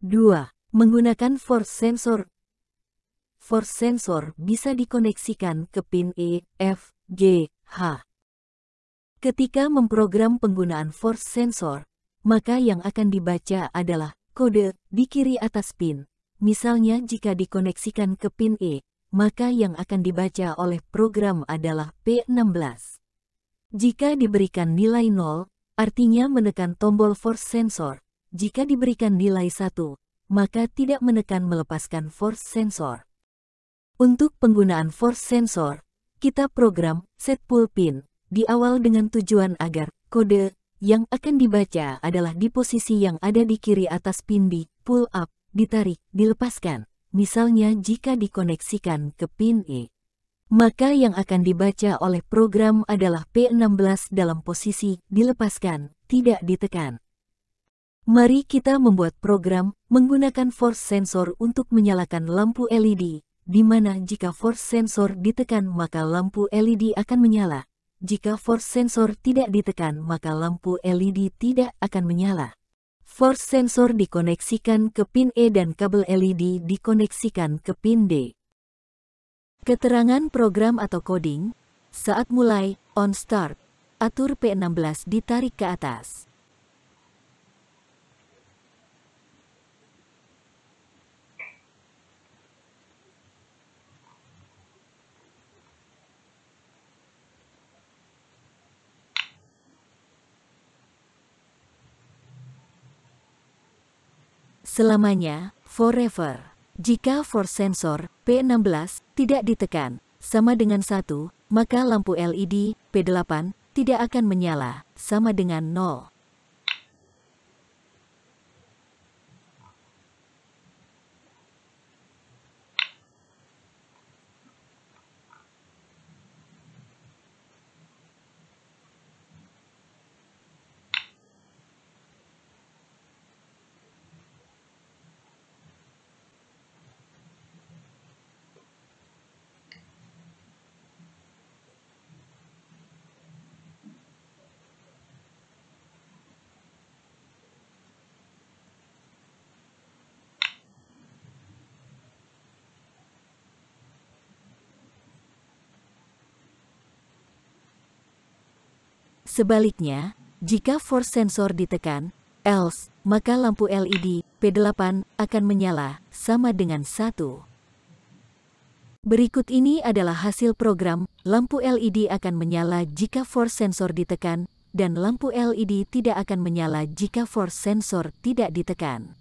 2. Menggunakan force sensor Force sensor bisa dikoneksikan ke pin E, F, G, H. Ketika memprogram penggunaan force sensor, maka yang akan dibaca adalah kode di kiri atas pin. Misalnya jika dikoneksikan ke pin E, maka yang akan dibaca oleh program adalah P16. Jika diberikan nilai 0, artinya menekan tombol force sensor, jika diberikan nilai satu, maka tidak menekan melepaskan force sensor. Untuk penggunaan force sensor, kita program set pull pin di awal dengan tujuan agar kode yang akan dibaca adalah di posisi yang ada di kiri atas pin B pull up, ditarik, dilepaskan. Misalnya jika dikoneksikan ke pin E maka yang akan dibaca oleh program adalah P16 dalam posisi dilepaskan, tidak ditekan. Mari kita membuat program menggunakan force sensor untuk menyalakan lampu LED, di mana jika force sensor ditekan maka lampu LED akan menyala. Jika force sensor tidak ditekan maka lampu LED tidak akan menyala. Force sensor dikoneksikan ke pin E dan kabel LED dikoneksikan ke pin D. Keterangan program atau coding, saat mulai, on start, atur P16 ditarik ke atas. selamanya, forever. Jika force sensor P16 tidak ditekan, sama dengan satu maka lampu LED P8 tidak akan menyala, sama dengan nol Sebaliknya, jika force sensor ditekan, else, maka lampu LED P8 akan menyala sama dengan satu. Berikut ini adalah hasil program, lampu LED akan menyala jika force sensor ditekan, dan lampu LED tidak akan menyala jika force sensor tidak ditekan.